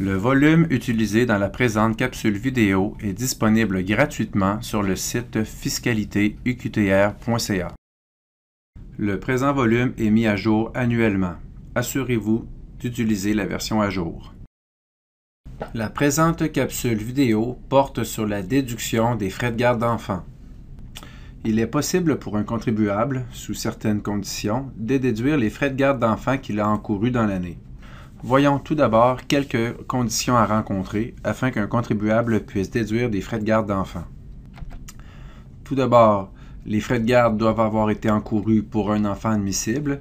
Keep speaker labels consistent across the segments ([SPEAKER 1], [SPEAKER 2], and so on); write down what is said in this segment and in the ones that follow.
[SPEAKER 1] Le volume utilisé dans la présente capsule vidéo est disponible gratuitement sur le site fiscalite-uqtr.ca. Le présent volume est mis à jour annuellement. Assurez-vous d'utiliser la version à jour. La présente capsule vidéo porte sur la déduction des frais de garde d'enfants. Il est possible pour un contribuable, sous certaines conditions, de déduire les frais de garde d'enfants qu'il a encourus dans l'année. Voyons tout d'abord quelques conditions à rencontrer afin qu'un contribuable puisse déduire des frais de garde d'enfants. Tout d'abord, les frais de garde doivent avoir été encourus pour un enfant admissible,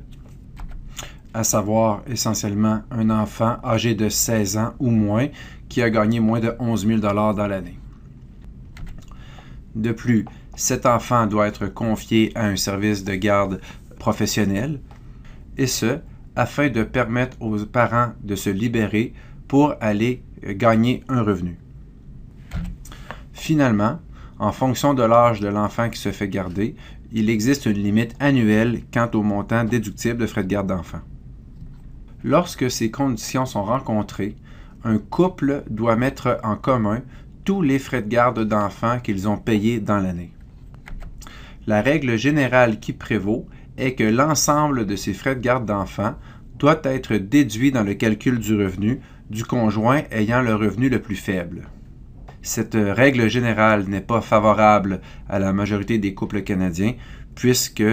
[SPEAKER 1] à savoir essentiellement un enfant âgé de 16 ans ou moins qui a gagné moins de 11 000 dans l'année. De plus, cet enfant doit être confié à un service de garde professionnel, et ce, afin de permettre aux parents de se libérer pour aller euh, gagner un revenu. Finalement, en fonction de l'âge de l'enfant qui se fait garder, il existe une limite annuelle quant au montant déductible de frais de garde d'enfant. Lorsque ces conditions sont rencontrées, un couple doit mettre en commun tous les frais de garde d'enfants qu'ils ont payés dans l'année. La règle générale qui prévaut est que l'ensemble de ces frais de garde d'enfants doit être déduit dans le calcul du revenu du conjoint ayant le revenu le plus faible. Cette règle générale n'est pas favorable à la majorité des couples canadiens puisque,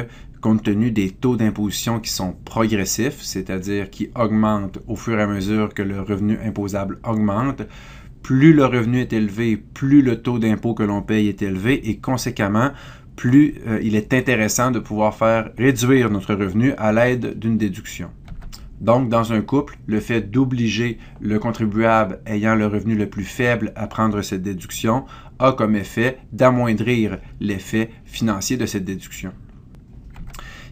[SPEAKER 1] compte tenu des taux d'imposition qui sont progressifs, c'est-à-dire qui augmentent au fur et à mesure que le revenu imposable augmente, plus le revenu est élevé, plus le taux d'impôt que l'on paye est élevé et conséquemment, plus euh, il est intéressant de pouvoir faire réduire notre revenu à l'aide d'une déduction. Donc, dans un couple, le fait d'obliger le contribuable ayant le revenu le plus faible à prendre cette déduction a comme effet d'amoindrir l'effet financier de cette déduction.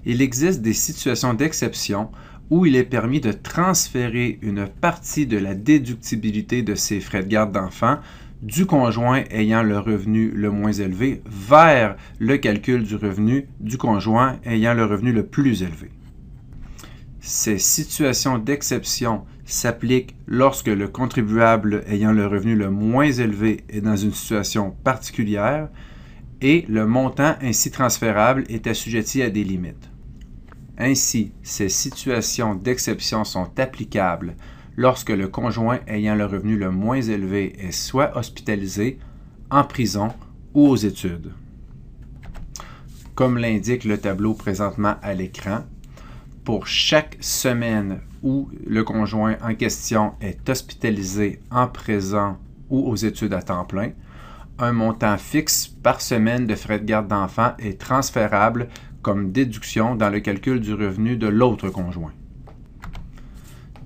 [SPEAKER 1] Il existe des situations d'exception où il est permis de transférer une partie de la déductibilité de ces frais de garde d'enfants du conjoint ayant le revenu le moins élevé vers le calcul du revenu du conjoint ayant le revenu le plus élevé. Ces situations d'exception s'appliquent lorsque le contribuable ayant le revenu le moins élevé est dans une situation particulière et le montant ainsi transférable est assujetti à des limites. Ainsi, ces situations d'exception sont applicables lorsque le conjoint ayant le revenu le moins élevé est soit hospitalisé, en prison ou aux études. Comme l'indique le tableau présentement à l'écran, pour chaque semaine où le conjoint en question est hospitalisé en prison ou aux études à temps plein, un montant fixe par semaine de frais de garde d'enfant est transférable comme déduction dans le calcul du revenu de l'autre conjoint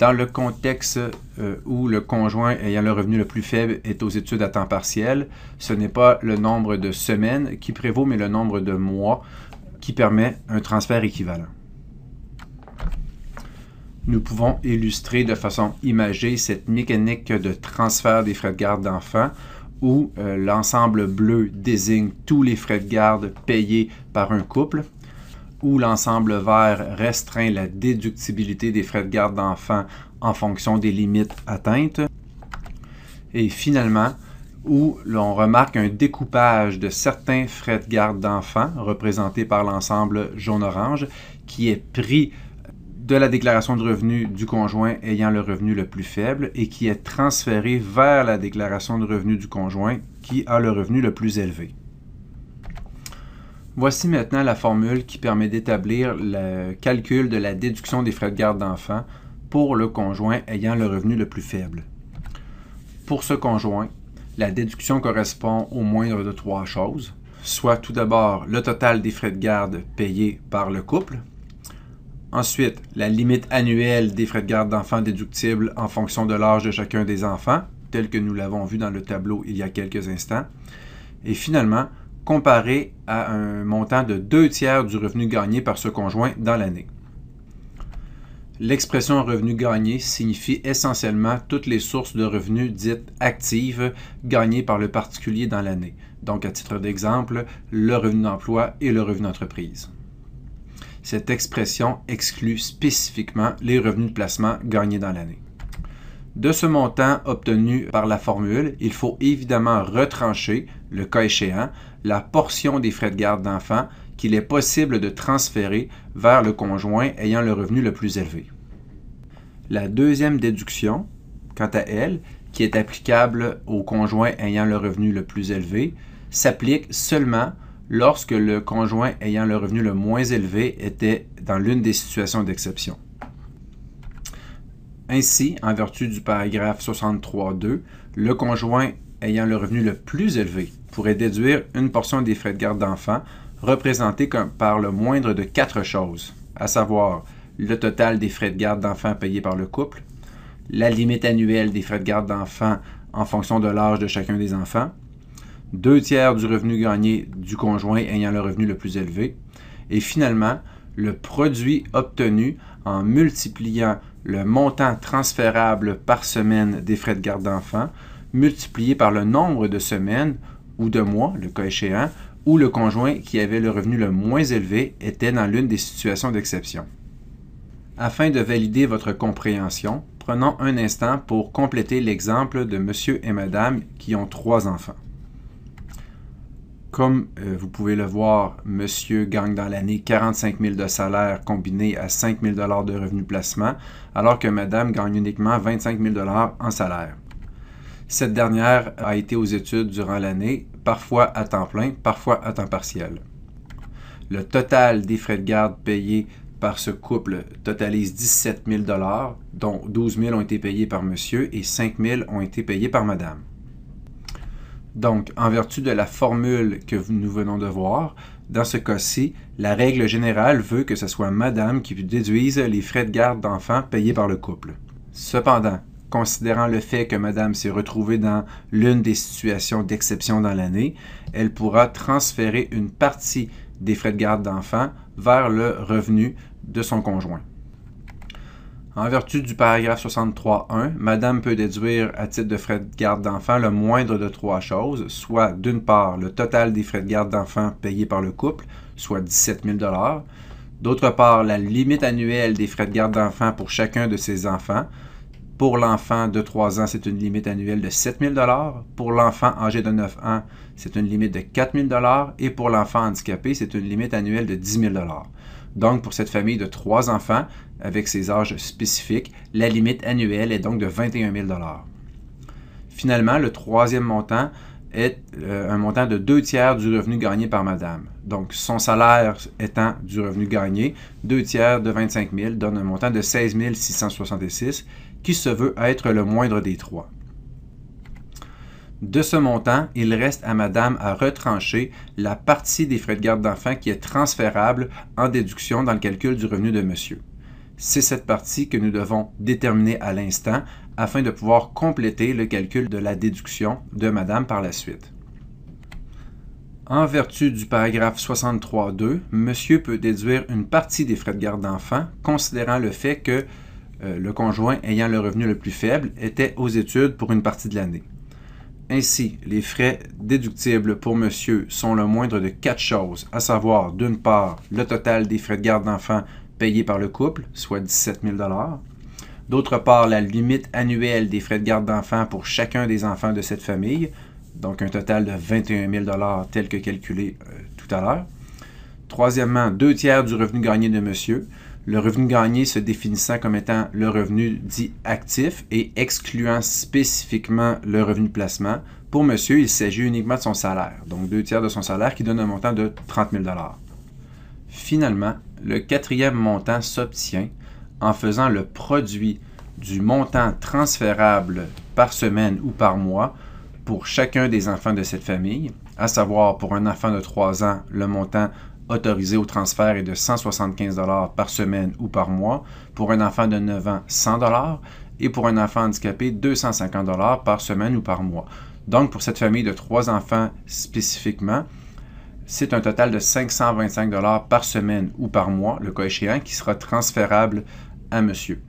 [SPEAKER 1] dans le contexte euh, où le conjoint ayant le revenu le plus faible est aux études à temps partiel, ce n'est pas le nombre de semaines qui prévaut, mais le nombre de mois qui permet un transfert équivalent. Nous pouvons illustrer de façon imagée cette mécanique de transfert des frais de garde d'enfants où euh, l'ensemble bleu désigne tous les frais de garde payés par un couple où l'ensemble vert restreint la déductibilité des frais de garde d'enfants en fonction des limites atteintes. Et finalement, où l'on remarque un découpage de certains frais de garde d'enfants représentés par l'ensemble jaune-orange qui est pris de la déclaration de revenus du conjoint ayant le revenu le plus faible et qui est transféré vers la déclaration de revenus du conjoint qui a le revenu le plus élevé. Voici maintenant la formule qui permet d'établir le calcul de la déduction des frais de garde d'enfants pour le conjoint ayant le revenu le plus faible. Pour ce conjoint, la déduction correspond au moindre de trois choses, soit tout d'abord le total des frais de garde payés par le couple, ensuite la limite annuelle des frais de garde d'enfants déductibles en fonction de l'âge de chacun des enfants, tel que nous l'avons vu dans le tableau il y a quelques instants, et finalement comparé à un montant de deux tiers du revenu gagné par ce conjoint dans l'année. L'expression revenu gagné signifie essentiellement toutes les sources de revenus dites actives gagnées par le particulier dans l'année. Donc, à titre d'exemple, le revenu d'emploi et le revenu d'entreprise. Cette expression exclut spécifiquement les revenus de placement gagnés dans l'année. De ce montant obtenu par la formule, il faut évidemment retrancher, le cas échéant, la portion des frais de garde d'enfant qu'il est possible de transférer vers le conjoint ayant le revenu le plus élevé. La deuxième déduction, quant à elle, qui est applicable au conjoint ayant le revenu le plus élevé, s'applique seulement lorsque le conjoint ayant le revenu le moins élevé était dans l'une des situations d'exception. Ainsi, en vertu du paragraphe 63.2, le conjoint ayant le revenu le plus élevé pourrait déduire une portion des frais de garde d'enfants représentée par le moindre de quatre choses, à savoir le total des frais de garde d'enfants payés par le couple, la limite annuelle des frais de garde d'enfants en fonction de l'âge de chacun des enfants, deux tiers du revenu gagné du conjoint ayant le revenu le plus élevé, et finalement, le produit obtenu en multipliant le montant transférable par semaine des frais de garde d'enfants multiplié par le nombre de semaines ou de mois, le cas échéant, où le conjoint qui avait le revenu le moins élevé était dans l'une des situations d'exception. Afin de valider votre compréhension, prenons un instant pour compléter l'exemple de monsieur et madame qui ont trois enfants. Comme euh, vous pouvez le voir, monsieur gagne dans l'année 45 000 de salaire combiné à 5 000 de revenus placement, alors que madame gagne uniquement 25 000 en salaire. Cette dernière a été aux études durant l'année, parfois à temps plein, parfois à temps partiel. Le total des frais de garde payés par ce couple totalise 17 000 dont 12 000 ont été payés par monsieur et 5 000 ont été payés par madame. Donc, en vertu de la formule que nous venons de voir, dans ce cas-ci, la règle générale veut que ce soit madame qui déduise les frais de garde d'enfants payés par le couple. Cependant, considérant le fait que madame s'est retrouvée dans l'une des situations d'exception dans l'année, elle pourra transférer une partie des frais de garde d'enfants vers le revenu de son conjoint. En vertu du paragraphe 63.1, Madame peut déduire à titre de frais de garde d'enfants le moindre de trois choses, soit d'une part le total des frais de garde d'enfants payés par le couple, soit 17 000 d'autre part la limite annuelle des frais de garde d'enfant pour chacun de ses enfants. Pour l'enfant de 3 ans, c'est une limite annuelle de 7 000 Pour l'enfant âgé de 9 ans, c'est une limite de 4 000 Et pour l'enfant handicapé, c'est une limite annuelle de 10 000 donc, pour cette famille de trois enfants, avec ses âges spécifiques, la limite annuelle est donc de 21 000 Finalement, le troisième montant est euh, un montant de deux tiers du revenu gagné par madame. Donc, son salaire étant du revenu gagné, deux tiers de 25 000 donne un montant de 16 666 qui se veut être le moindre des trois. De ce montant, il reste à Madame à retrancher la partie des frais de garde d'enfants qui est transférable en déduction dans le calcul du revenu de Monsieur. C'est cette partie que nous devons déterminer à l'instant afin de pouvoir compléter le calcul de la déduction de Madame par la suite. En vertu du paragraphe 63.2, Monsieur peut déduire une partie des frais de garde d'enfants considérant le fait que euh, le conjoint ayant le revenu le plus faible était aux études pour une partie de l'année. Ainsi, les frais déductibles pour monsieur sont le moindre de quatre choses, à savoir d'une part le total des frais de garde d'enfants payés par le couple, soit 17 000 d'autre part la limite annuelle des frais de garde d'enfants pour chacun des enfants de cette famille, donc un total de 21 000 tel que calculé euh, tout à l'heure. Troisièmement, deux tiers du revenu gagné de monsieur, le revenu gagné se définissant comme étant le revenu dit actif et excluant spécifiquement le revenu de placement. Pour monsieur, il s'agit uniquement de son salaire, donc deux tiers de son salaire qui donne un montant de 30 000 Finalement, le quatrième montant s'obtient en faisant le produit du montant transférable par semaine ou par mois pour chacun des enfants de cette famille, à savoir pour un enfant de 3 ans, le montant autorisé au transfert est de 175 par semaine ou par mois, pour un enfant de 9 ans 100 et pour un enfant handicapé 250 par semaine ou par mois. Donc pour cette famille de trois enfants spécifiquement, c'est un total de 525 par semaine ou par mois, le cas échéant, qui sera transférable à monsieur.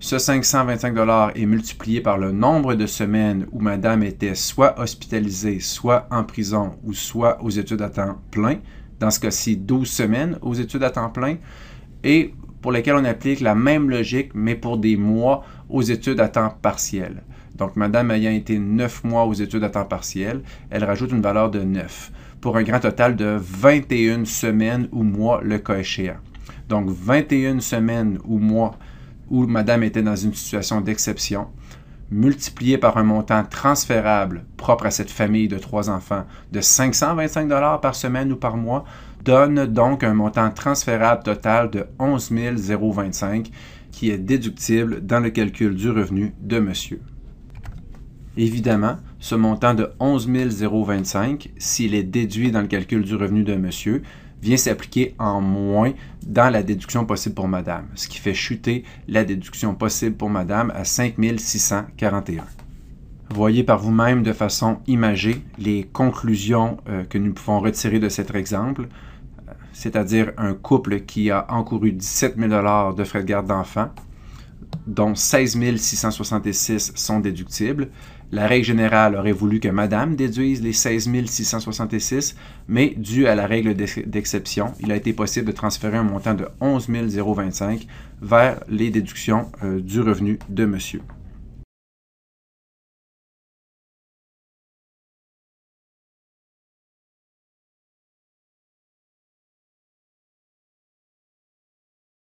[SPEAKER 1] Ce 525 est multiplié par le nombre de semaines où madame était soit hospitalisée, soit en prison ou soit aux études à temps plein, dans ce cas-ci 12 semaines, aux études à temps plein, et pour lesquelles on applique la même logique, mais pour des mois aux études à temps partiel. Donc, madame ayant été 9 mois aux études à temps partiel, elle rajoute une valeur de 9 pour un grand total de 21 semaines ou mois le cas échéant. Donc, 21 semaines ou mois où madame était dans une situation d'exception, multiplié par un montant transférable propre à cette famille de trois enfants de 525 dollars par semaine ou par mois donne donc un montant transférable total de 11 025 qui est déductible dans le calcul du revenu de monsieur. Évidemment, ce montant de 11 025, s'il est déduit dans le calcul du revenu de monsieur, vient s'appliquer en moins dans la déduction possible pour madame, ce qui fait chuter la déduction possible pour madame à 5641. Voyez par vous-même de façon imagée les conclusions euh, que nous pouvons retirer de cet exemple, c'est-à-dire un couple qui a encouru 17 000 de frais de garde d'enfants, dont 16 666 sont déductibles, la règle générale aurait voulu que Madame déduise les 16 666, mais dû à la règle d'exception, il a été possible de transférer un montant de 11 025 vers les déductions euh, du revenu de Monsieur.